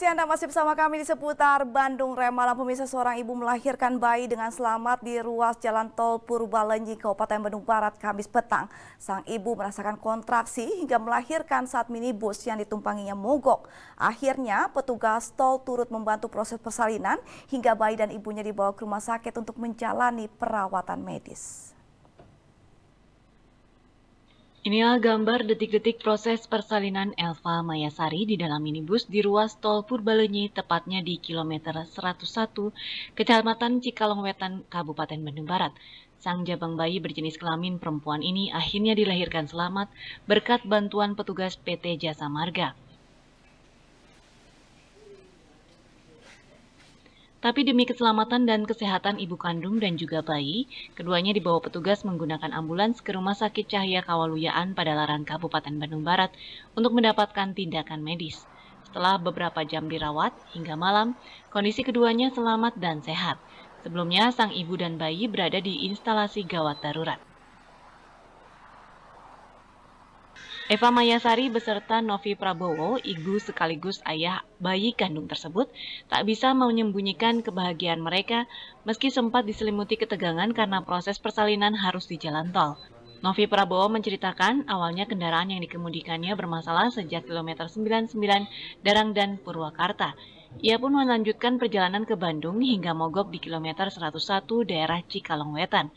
Terima Anda masih bersama kami di seputar Bandung Rem pemirsa seorang ibu melahirkan bayi dengan selamat di ruas jalan tol Purbalenyi Kabupaten Bandung Barat Kamis petang. Sang ibu merasakan kontraksi hingga melahirkan saat minibus yang ditumpanginya mogok. Akhirnya petugas tol turut membantu proses persalinan hingga bayi dan ibunya dibawa ke rumah sakit untuk menjalani perawatan medis. Inilah gambar detik-detik proses persalinan Elva Mayasari di dalam minibus di ruas tol Purbalenyi, tepatnya di kilometer 101, Kecamatan Cikalongwetan, Kabupaten Bandung Barat. Sang jabang bayi berjenis kelamin perempuan ini akhirnya dilahirkan selamat berkat bantuan petugas PT Jasa Marga. Tapi demi keselamatan dan kesehatan ibu kandung dan juga bayi, keduanya dibawa petugas menggunakan ambulans ke Rumah Sakit Cahaya Kawaluyaan pada Larang Kabupaten Bandung Barat untuk mendapatkan tindakan medis. Setelah beberapa jam dirawat hingga malam, kondisi keduanya selamat dan sehat. Sebelumnya, sang ibu dan bayi berada di instalasi gawat darurat. Eva Mayasari beserta Novi Prabowo, ibu sekaligus ayah bayi kandung tersebut, tak bisa menyembunyikan kebahagiaan mereka meski sempat diselimuti ketegangan karena proses persalinan harus di jalan tol. Novi Prabowo menceritakan awalnya kendaraan yang dikemudikannya bermasalah sejak kilometer 99 Darang dan Purwakarta. Ia pun melanjutkan perjalanan ke Bandung hingga mogok di kilometer 101 daerah Cikalongwetan.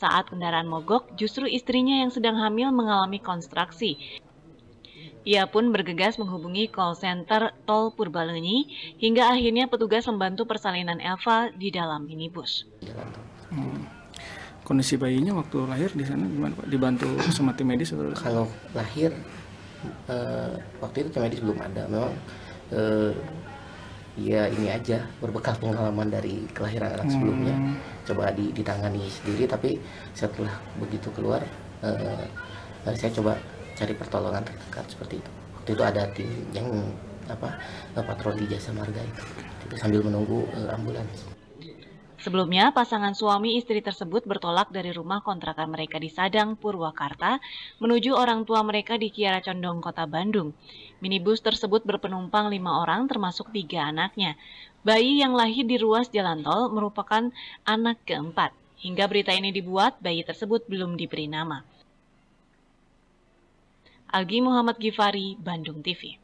Saat kendaraan mogok, justru istrinya yang sedang hamil mengalami konstruksi. Ia pun bergegas menghubungi call center Tol Purbalenyi hingga akhirnya petugas membantu persalinan Elva di dalam minibus. Hmm. Kondisi bayinya waktu lahir di sana gimana Pak? Dibantu sama tim medis atau? Kalau lahir eh, waktu itu tim medis belum ada. Memang eh, ya ini aja berbekal pengalaman dari kelahiran anak sebelumnya hmm. coba ditangani sendiri tapi setelah begitu keluar eh, eh, saya coba cari pertolongan terdekat seperti itu waktu itu ada tim yang apa eh, patroli jasa marga itu sambil menunggu eh, ambulans Sebelumnya, pasangan suami istri tersebut bertolak dari rumah kontrakan mereka di Sadang, Purwakarta, menuju orang tua mereka di Kiara Condong, Kota Bandung. Minibus tersebut berpenumpang lima orang termasuk tiga anaknya. Bayi yang lahir di ruas jalan tol merupakan anak keempat. Hingga berita ini dibuat, bayi tersebut belum diberi nama. Algi Muhammad Gifari, Bandung TV.